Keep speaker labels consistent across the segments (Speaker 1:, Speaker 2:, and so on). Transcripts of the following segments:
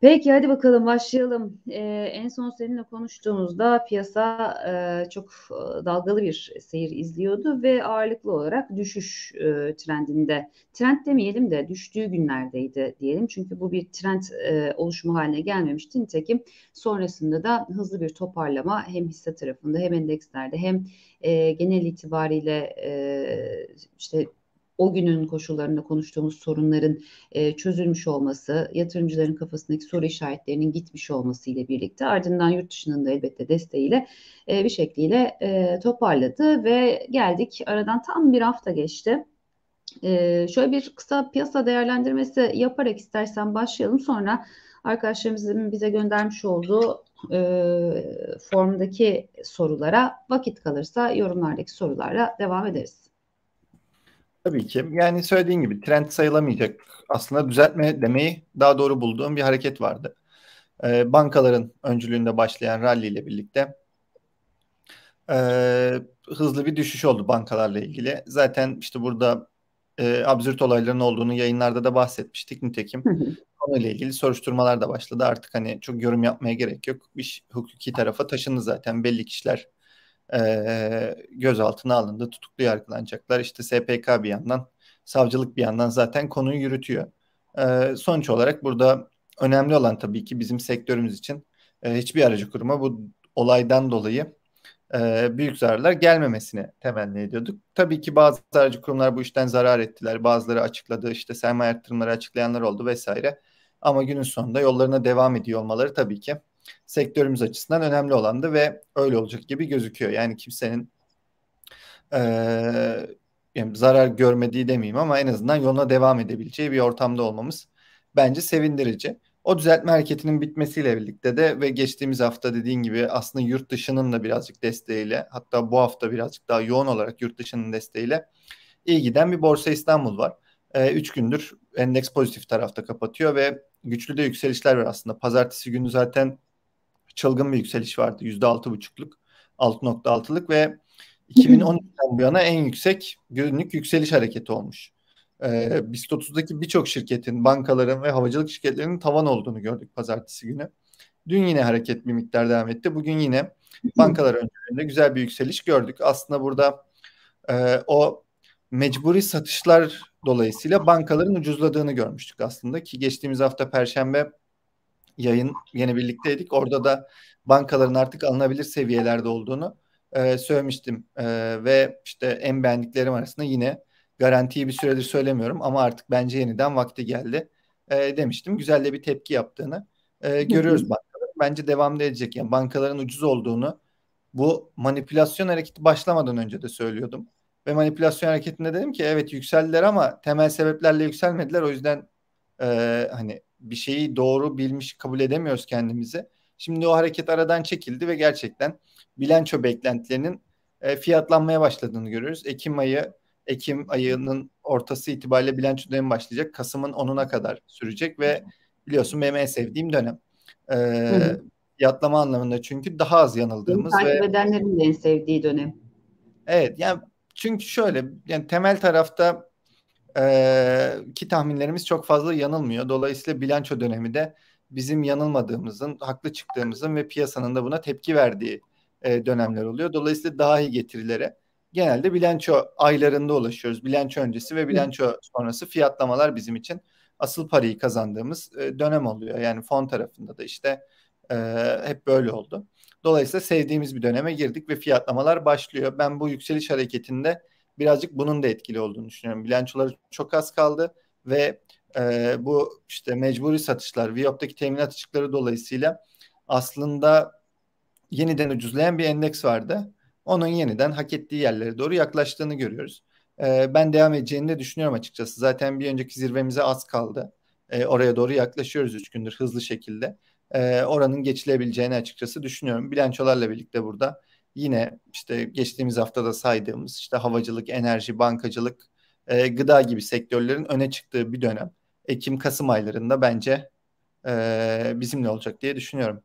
Speaker 1: Peki hadi bakalım başlayalım. Ee, en son seninle konuştuğumuzda piyasa e, çok e, dalgalı bir seyir izliyordu ve ağırlıklı olarak düşüş e, trendinde, trend demeyelim de düştüğü günlerdeydi diyelim. Çünkü bu bir trend e, oluşumu haline gelmemişti. Nitekim sonrasında da hızlı bir toparlama hem hisse tarafında hem endekslerde hem e, genel itibariyle e, işte o günün koşullarında konuştuğumuz sorunların e, çözülmüş olması, yatırımcıların kafasındaki soru işaretlerinin gitmiş olması ile birlikte ardından yurt dışının da elbette desteğiyle e, bir şekliyle e, toparladı ve geldik aradan tam bir hafta geçti. Ee, şöyle bir kısa piyasa değerlendirmesi yaparak istersen başlayalım. Sonra arkadaşlarımızın bize göndermiş olduğu e, formdaki sorulara vakit kalırsa yorumlardaki sorularla devam ederiz.
Speaker 2: Tabii ki. Yani söylediğin gibi trend sayılamayacak. Aslında düzeltme demeyi daha doğru bulduğum bir hareket vardı. E, bankaların öncülüğünde başlayan rally ile birlikte e, hızlı bir düşüş oldu bankalarla ilgili. Zaten işte burada e, absürt olayların olduğunu yayınlarda da bahsetmiştik. Nitekim konuyla ilgili soruşturmalar da başladı. Artık hani çok yorum yapmaya gerek yok. İş hukuki tarafa taşındı zaten. Belli kişiler e, gözaltına alındı, tutuklu yargılanacaklar. İşte SPK bir yandan, savcılık bir yandan zaten konuyu yürütüyor. E, sonuç olarak burada önemli olan tabii ki bizim sektörümüz için e, hiçbir aracı kuruma bu olaydan dolayı e, büyük zararlar gelmemesini temenni ediyorduk. Tabii ki bazı aracı kurumlar bu işten zarar ettiler. Bazıları açıkladı, işte sermaye arttırımları açıklayanlar oldu vesaire. Ama günün sonunda yollarına devam ediyor olmaları tabii ki sektörümüz açısından önemli olandı ve öyle olacak gibi gözüküyor. Yani kimsenin e, yani zarar görmediği demeyeyim ama en azından yoluna devam edebileceği bir ortamda olmamız bence sevindirici. O düzeltme hareketinin bitmesiyle birlikte de ve geçtiğimiz hafta dediğin gibi aslında yurt dışının da birazcık desteğiyle hatta bu hafta birazcık daha yoğun olarak yurt dışının desteğiyle iyi giden bir Borsa İstanbul var. 3 e, gündür endeks pozitif tarafta kapatıyor ve güçlü de yükselişler var aslında. Pazartesi günü zaten çılgın bir yükseliş vardı. yüzde altı buçukluk nokta 6.6'lık ve 2013'ten bu yana en yüksek günlük yükseliş hareketi olmuş. Ee, BIST 30'daki birçok şirketin, bankaların ve havacılık şirketlerinin tavan olduğunu gördük pazartesi günü. Dün yine hareket bir miktar devam etti. Bugün yine bankalar öncelerinde güzel bir yükseliş gördük. Aslında burada e, o mecburi satışlar dolayısıyla bankaların ucuzladığını görmüştük aslında ki geçtiğimiz hafta perşembe yayın yeni birlikteydik. Orada da bankaların artık alınabilir seviyelerde olduğunu e, söylemiştim. E, ve işte en beğendiklerim arasında yine garantiyi bir süredir söylemiyorum ama artık bence yeniden vakti geldi e, demiştim. Güzel de bir tepki yaptığını e, görüyoruz bankaların. Bence devam edecek. Yani bankaların ucuz olduğunu bu manipülasyon hareketi başlamadan önce de söylüyordum. Ve manipülasyon hareketinde dedim ki evet yükseldiler ama temel sebeplerle yükselmediler. O yüzden e, hani bir şeyi doğru bilmiş kabul edemiyoruz kendimizi. Şimdi o hareket aradan çekildi ve gerçekten bilanço beklentilerinin e, fiyatlanmaya başladığını görüyoruz. Ekim ayı Ekim ayının ortası itibariyle bilanço dönemi başlayacak. Kasım'ın 10'una kadar sürecek ve biliyorsun benim en sevdiğim dönem. Ee, hı Yatlama anlamında çünkü daha az yanıldığımız benim takip ve... edenlerin de en sevdiği dönem. Evet yani çünkü şöyle yani temel tarafta ee, ki tahminlerimiz çok fazla yanılmıyor. Dolayısıyla bilanço dönemi de bizim yanılmadığımızın, haklı çıktığımızın ve piyasanın da buna tepki verdiği e, dönemler oluyor. Dolayısıyla daha iyi getirilere genelde bilanço aylarında ulaşıyoruz. Bilanço öncesi ve bilanço sonrası fiyatlamalar bizim için asıl parayı kazandığımız e, dönem oluyor. Yani fon tarafında da işte e, hep böyle oldu. Dolayısıyla sevdiğimiz bir döneme girdik ve fiyatlamalar başlıyor. Ben bu yükseliş hareketinde birazcık bunun da etkili olduğunu düşünüyorum. Bilançoları çok az kaldı ve e, bu işte mecburi satışlar, Viyop'taki teminat açıkları dolayısıyla aslında yeniden ucuzlayan bir endeks vardı. Onun yeniden hak ettiği yerlere doğru yaklaştığını görüyoruz. E, ben devam edeceğini de düşünüyorum açıkçası. Zaten bir önceki zirvemize az kaldı. E, oraya doğru yaklaşıyoruz üç gündür hızlı şekilde. E, oranın geçilebileceğini açıkçası düşünüyorum. Bilançolarla birlikte burada yine işte geçtiğimiz haftada saydığımız işte havacılık, enerji, bankacılık, e, gıda gibi sektörlerin öne çıktığı bir dönem. Ekim-Kasım aylarında bence e, bizimle olacak diye düşünüyorum.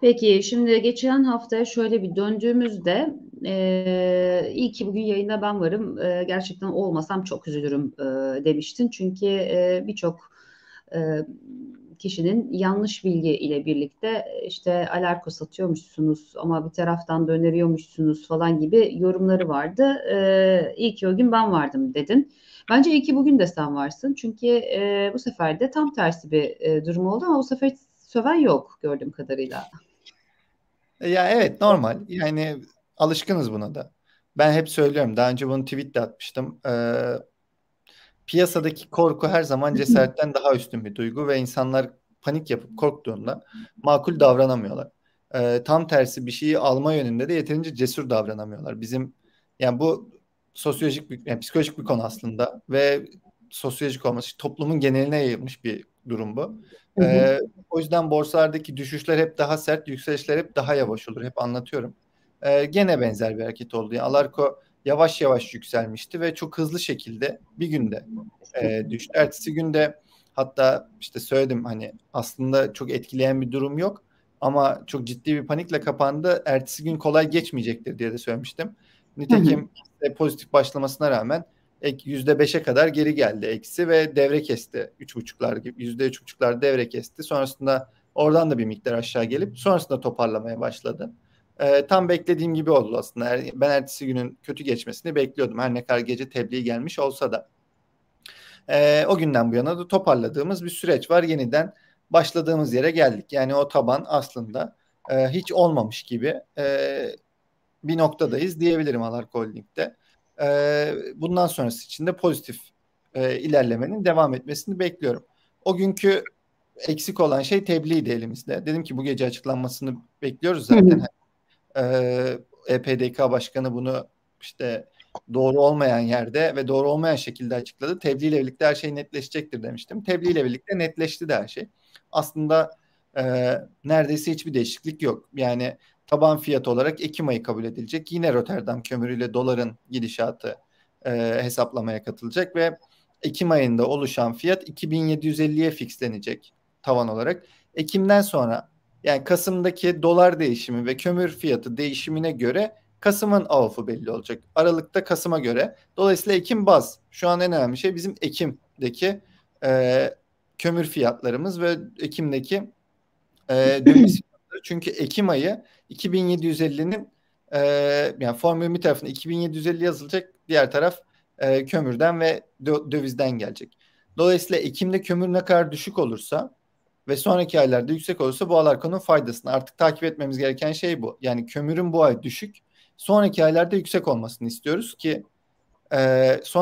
Speaker 1: Peki şimdi geçen hafta şöyle bir döndüğümüzde e, iyi ki bugün yayında ben varım e, gerçekten olmasam çok üzülürüm e, demiştin. Çünkü e, birçok e, kişinin yanlış bilgi ile birlikte e, işte alarko satıyormuşsunuz ama bir taraftan da öneriyormuşsunuz falan gibi yorumları vardı. E, iyi ki o gün ben vardım dedin. Bence iyi ki bugün de sen varsın. Çünkü e, bu sefer de tam tersi bir e, durum oldu ama bu sefer söven yok gördüğüm kadarıyla.
Speaker 2: E, ya evet normal. Yani alışkınız buna da. Ben hep söylüyorum. Daha önce bunu tweet de atmıştım. Ee, piyasadaki korku her zaman cesaretten daha üstün bir duygu ve insanlar panik yapıp korktuğunda makul davranamıyorlar. E, tam tersi bir şeyi alma yönünde de yeterince cesur davranamıyorlar. Bizim yani bu sosyolojik bir, yani psikolojik bir konu aslında ve sosyolojik olması toplumun geneline yayılmış bir durum bu. Hı hı. o yüzden borsalardaki düşüşler hep daha sert, yükselişler hep daha yavaş olur. Hep anlatıyorum. Ee, gene benzer bir hareket oldu. Yani Alarko yavaş yavaş yükselmişti ve çok hızlı şekilde bir günde e, düştü. Ertesi günde hatta işte söyledim hani aslında çok etkileyen bir durum yok ama çok ciddi bir panikle kapandı. Ertesi gün kolay geçmeyecektir diye de söylemiştim. Nitekim e, pozitif başlamasına rağmen yüzde beşe kadar geri geldi eksi ve devre kesti. üç 3.5'lar gibi buçuklar devre kesti. Sonrasında oradan da bir miktar aşağı gelip sonrasında toparlamaya başladı. E, tam beklediğim gibi oldu aslında. Ben ertesi günün kötü geçmesini bekliyordum. Her ne kadar gece tebliğ gelmiş olsa da. E, o günden bu yana da toparladığımız bir süreç var. Yeniden başladığımız yere geldik. Yani o taban aslında e, hiç olmamış gibi e, bir noktadayız diyebilirim Alarko Holding'de. E, bundan sonrası için de pozitif e, ilerlemenin devam etmesini bekliyorum. O günkü eksik olan şey tebliğdi elimizde. Dedim ki bu gece açıklanmasını bekliyoruz zaten. Hı hı. EPDK ee, e Başkanı bunu işte doğru olmayan yerde ve doğru olmayan şekilde açıkladı. Tebliğ ile birlikte her şey netleşecektir demiştim. Tebliğ ile birlikte netleşti de her şey. Aslında e, neredeyse hiçbir değişiklik yok. Yani taban fiyat olarak Ekim ayı kabul edilecek. Yine Rotterdam kömürüyle doların gidişatı e, hesaplamaya katılacak ve Ekim ayında oluşan fiyat 2750'ye fixlenecek tavan olarak. Ekim'den sonra yani Kasım'daki dolar değişimi ve kömür fiyatı değişimine göre Kasım'ın avfı belli olacak. Aralık'ta Kasım'a göre. Dolayısıyla Ekim baz. Şu an en önemli şey bizim Ekim'deki e, kömür fiyatlarımız ve Ekim'deki e, döviz fiyatları. Çünkü Ekim ayı 2750'nin e, yani formülü tarafında 2750 yazılacak. Diğer taraf e, kömürden ve dövizden gelecek. Dolayısıyla Ekim'de kömür ne kadar düşük olursa ve sonraki aylarda yüksek olursa bu alarkonun faydasını artık takip etmemiz gereken şey bu. Yani kömürün bu ay düşük sonraki aylarda yüksek olmasını istiyoruz ki e, sonra